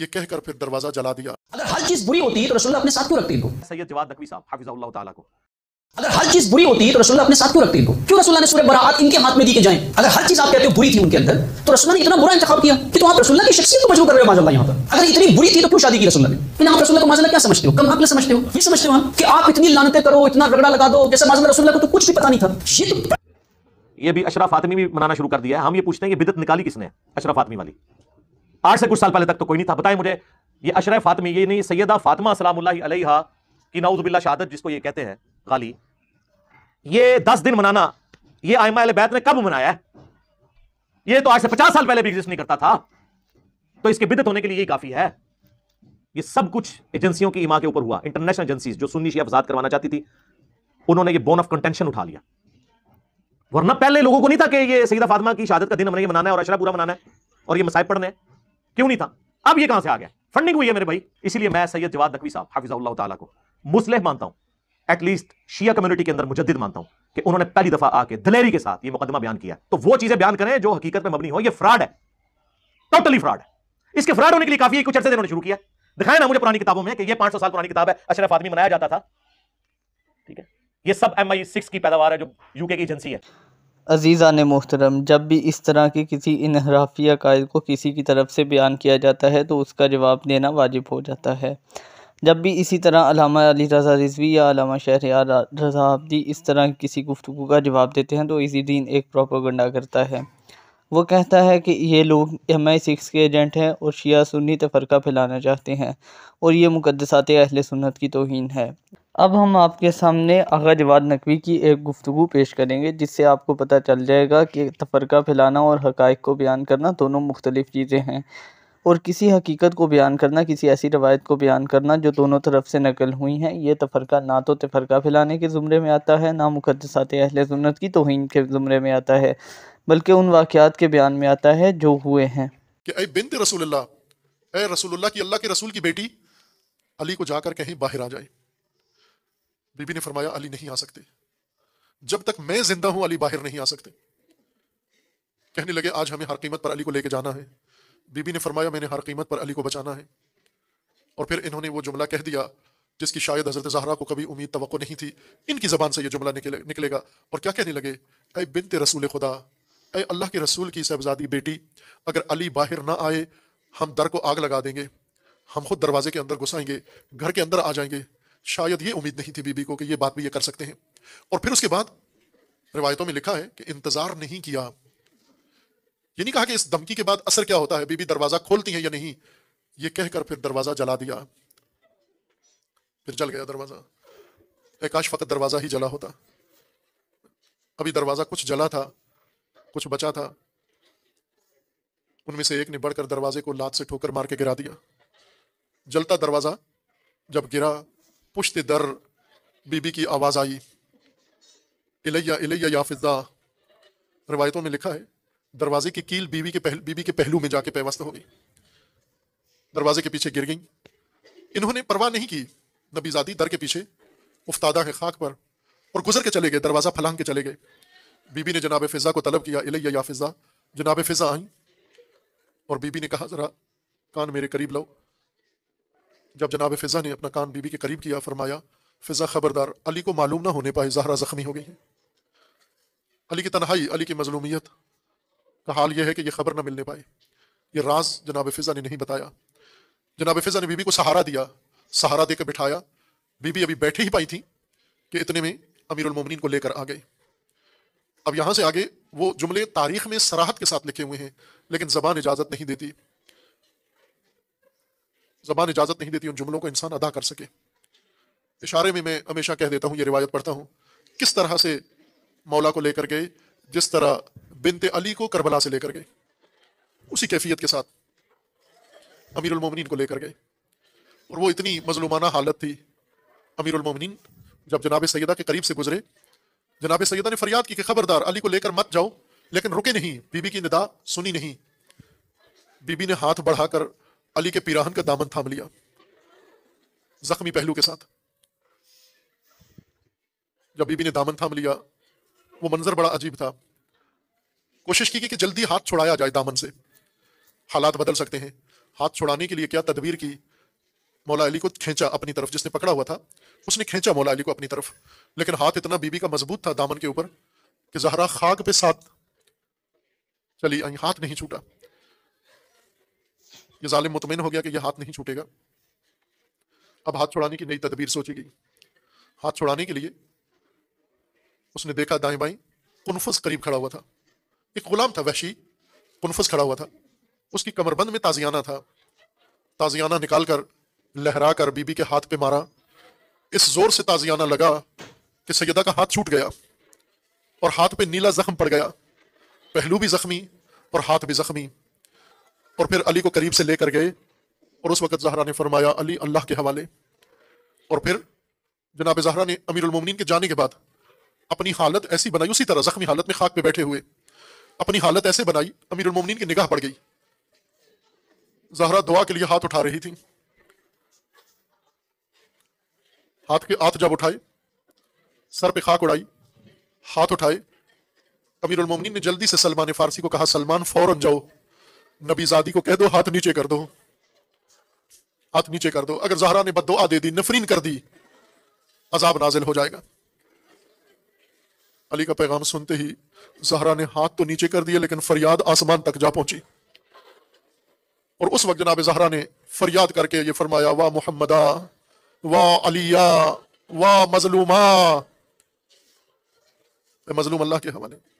ये कहकर फिर दरवाजा जला दिया अगर हर चीज बुरी होती है तो रसुल्ला अपने साथ क्यों रखते इनको सैयद जवाब नकवी साहब हाफिजाउल्लाह ताला को अगर हर चीज बुरी होती है तो रसुल्ला अपने साथ क्यों रखते इनको क्यों रसुल्ला ने सूर्य बरात इनके हाथ में दी के जाए अगर हर चीज आप कहते हो बुरी थी उनके अंदर तो रसुल्ला ने इतना बुरा इंतजाम किया कि तो आप रसुल्ला की शख्सियत को मजबूर कर रहे हो माजल्ला यहाँ पर अगर इतनी बुरी थी तो क्यों शादी की रसुल्ला ने फिर आप रसुल्ला को माजल्ला क्या समझते हो कम आप समझते हो फिर समझते हो कि आप इतनी लानते करो इतना रगड़ा लगा दो जैसे माजल्ला रसुल्ला को तो कुछ भी पता नहीं था ये तो भी अशरफ फातमी भी मनाना शुरू कर दिया है हम ये पूछते हैं कि बिदत निकाली किसने अशरफ फातमी वाली आज से कुछ साल पहले तक तो कोई नहीं था बताएं मुझे ये अशर फातमी ये नहीं सैदा फातमा सलाम्ला की नाउजबिल्ला शहादत जिसको ये कहते हैं गाली ये दस दिन मनाना ये आयमा बैत ने कब मनाया है ये तो आज से पचास साल पहले भी एग्जिस्ट नहीं करता था तो इसके बिदत होने के लिए ये काफी है ये सब कुछ एजेंसियों की इमा के ऊपर हुआ इंटरनेशनल एजेंसी जो सुन्नी शिया आजाद करवाना चाहती थी उन्होंने ये बोन ऑफ कंटेंशन उठा लिया वरना पहले लोगों को नहीं था कि ये सईदा फातिमा की शहादत का दिन हमने ये मनाना है और अशरा पूरा मनाना है और ये मसाइब पढ़ने क्यों नहीं था अब ये कहां से आ गया फंडिंग हुई है मेरे भाई इसलिए मैं सैयद जवाद नकवी साहब हाफिजाउल्ला तला को मुस्लिह मानता हूं एटलीस्ट शिया कम्युनिटी के अंदर मुजद्दिद मानता हूं कि उन्होंने पहली दफा आके दलेरी के साथ ये मुकदमा बयान किया तो वो चीजें बयान करें जो हकीकत में मबनी हो ये फ्रॉड है टोटली फ्रॉड है इसके फ्रॉड होने के लिए काफी कुछ अर्से उन्होंने शुरू किया दिखाया ना मुझे पुरानी किताबों में कि ये 500 साल पुरानी किताब है अशरफ आदमी मनाया जाता था ठीक है यह सब एम आई सिक्स की पैदावार है जो यूके की एजेंसी है अज़ीज़ा ने मोहतरम जब भी इस तरह के किसी इनहराफी अकायद को किसी की तरफ से बयान किया जाता है तो उसका जवाब देना वाजिब हो जाता है जब भी इसी तरह अलामा अली रज़ा रिजवी या अलामा शहरयार रज़ा आबदी इस तरह किसी गुफ्तु का जवाब देते हैं तो इसी दिन एक प्रोपोगंडा करता है वो कहता है कि ये लोग एम आई सिक्स के एजेंट हैं और शिया सुन्नी तफरका तो फैलाना चाहते हैं और ये मुकदसात अहल सुन्नत की तोहन है अब हम आपके सामने आगा जवाद नकवी की एक गुफ्तु पेश करेंगे जिससे आपको पता चल जाएगा कि तफरका फैलाना और हक़ को बयान करना दोनों मुख्तलिफ़ चीज़ें हैं और किसी हकीकत को बयान करना किसी ऐसी रवायत को बयान करना जो दोनों तरफ से नकल हुई हैं ये तफरका तो ना तो तफरका फैलाने के ज़ुमरे में आता है ना मुकदसात अहल सुन्नत की तोहन के ज़ुमरे में आता है बल्कि उन वाक़ात के बयान में आता है जो हुए हैं कि रसूल रसूल की अल्लाह के रसूल की बेटी अली को जाकर कहीं बाहर आ जाए बीबी ने फरमाया अली नहीं आ सकते जब तक मैं जिंदा हूं अली बाहर नहीं आ सकते कहने लगे आज हमें हर कीमत पर अली को लेके जाना है बीबी ने फरमाया मैंने हर कीमत पर अली को बचाना है और फिर इन्होंने वो जुमला कह दिया जिसकी शायद हजरत जहरा को कभी उम्मीद तो नहीं थी इनकी ज़बान से यह जुमला निकले, निकलेगा और क्या कहने लगे अः बिनते रसूल खुदा अः अल्लाह के रसूल की साहबजादी बेटी अगर अली बाहर ना आए हम दर को आग लगा देंगे हम खुद दरवाजे के अंदर घुसाएंगे घर के अंदर आ जाएंगे शायद ये उम्मीद नहीं थी बीबी को कि ये बात भी ये कर सकते हैं और फिर उसके बाद रिवायतों में लिखा है कि इंतज़ार नहीं किया ये नहीं कहा कि इस धमकी के बाद असर क्या होता है बीबी दरवाजा खोलती है या नहीं ये कहकर फिर दरवाजा जला दिया फिर जल गया दरवाजा आकाश फकत दरवाजा ही जला होता अभी दरवाजा कुछ जला था कुछ बचा था उनमें से एक ने बढ़कर दरवाजे को लात से ठोकर मार के गिरा दिया जलता दरवाजा जब गिरा पुश्ते दर बीबी की आवाज आई इलैया इलैया या फिजा रिवायतों में लिखा है दरवाजे की कील बीवी के पहल, बीवी के पहलू में जाके पैवस्त हो गई दरवाजे के पीछे गिर गई इन्होंने परवाह नहीं की नबीजादी दर के पीछे उफ्तादा है खाक पर और गुजर के चले गए दरवाज़ा फलांग के चले गए बीबी ने जनाब फिज़ा को तलब किया इलैया या फिज़ा जनाब फिज़ा आई और बीबी ने कहा ज़रा कान मेरे करीब लाओ जब जनाब फिज़ा ने अपना कान बीबी के करीब किया फरमाया फिज़ा खबरदार अली को मालूम ना होने पाए जहरा ज़ख्मी हो गई है अली की तनहाई अली की मजलूमियत का हाल यह है कि यह खबर ना मिलने पाई ये राज जनाब फिज़ा ने नहीं बताया जनाब फिज़ा ने बीबी को सहारा दिया सहारा देकर बिठाया बीबी अभी बैठी ही पाई थी कि इतने में अमीर उलमोमिन को लेकर आ गई अब यहां से आगे वो जुमले तारीख में सराहत के साथ लिखे हुए हैं लेकिन जबान इजाज़त नहीं देती जबान इजाज़त नहीं देती उन जुमलों को इंसान अदा कर सके इशारे में मैं हमेशा कह देता हूँ ये रिवायत पढ़ता हूँ किस तरह से मौला को लेकर गए जिस तरह बिनते अली को करबला से लेकर गए उसी कैफियत के साथ अमीर उलमोमिन को लेकर गए और वो इतनी मजलूमाना हालत थी अमीर उलमोमिन जब जनाब सैदा के करीब से गुजरे जनाब सैदा ने फरियाद की कि खबरदार अली को लेकर मत जाओ लेकिन रुके नहीं बीबी की निदा सुनी नहीं बीबी ने हाथ बढ़ाकर अली के पिराहन का दामन थाम लिया जख्मी पहलू के साथ जब बीबी ने दामन थाम लिया वो मंजर बड़ा अजीब था कोशिश की कि जल्दी हाथ छुड़ाया जाए दामन से हालात बदल सकते हैं हाथ छुड़ाने के लिए क्या तदबीर की मौला अली को खींचा अपनी तरफ जिसने पकड़ा हुआ था उसने खींचा मौला अली को अपनी तरफ लेकिन हाथ इतना बीबी का मजबूत था दामन के ऊपर कि जहरा खाक पे साथ चली आई हाथ नहीं छूटा ये जालिम मुतमिन हो गया कि यह हाथ नहीं छूटेगा अब हाथ छुड़ाने की नई तदबीर सोची गई हाथ छुड़ाने के लिए उसने देखा दाएं बाई कुनफस करीब खड़ा हुआ था एक गुलाम था वहशी कुनफस खड़ा हुआ था उसकी कमरबंद में ताजियाना था ताजियाना निकाल कर लहरा कर बीबी के हाथ पे मारा इस जोर से ताजियाना लगा कि सैदा का हाथ छूट गया और हाथ पे नीला जख्म पड़ गया पहलू भी जख्मी और हाथ भी जख्मी और फिर अली को करीब से लेकर गए और उस वक़्त जहरा ने फरमाया अली अल्लाह के हवाले और फिर जनाब जहरा ने अमीरमिन के जाने के बाद अपनी हालत ऐसी बनाई उसी तरह जख्मी हालत में खाक पे बैठे हुए अपनी हालत ऐसे बनाई अमीर उमोमिन की निगाह पड़ गई जहरा दुआ के लिए हाथ उठा रही थी हाथ के हाथ जब उठाए सर पे खाक उड़ाई हाथ उठाए अमीर उमोमिन ने जल्दी से सलमान फारसी को कहा सलमान फौरन जाओ नबीजादी को कह दो हाथ नीचे कर दो हाथ नीचे कर दो अगर जहरा ने बददुआ दे दी नफरीन कर दी अजाब नाजिल हो जाएगा अली का पैगाम सुनते ही जहरा ने हाथ तो नीचे कर दिया लेकिन फरियाद आसमान तक जा पहुंची और उस वक्त जनाब जहरा ने फरियाद करके ये फरमाया वाह मोहम्मदा वाह अलिया वाह मजलूमा मजलूम अल्लाह के हवाले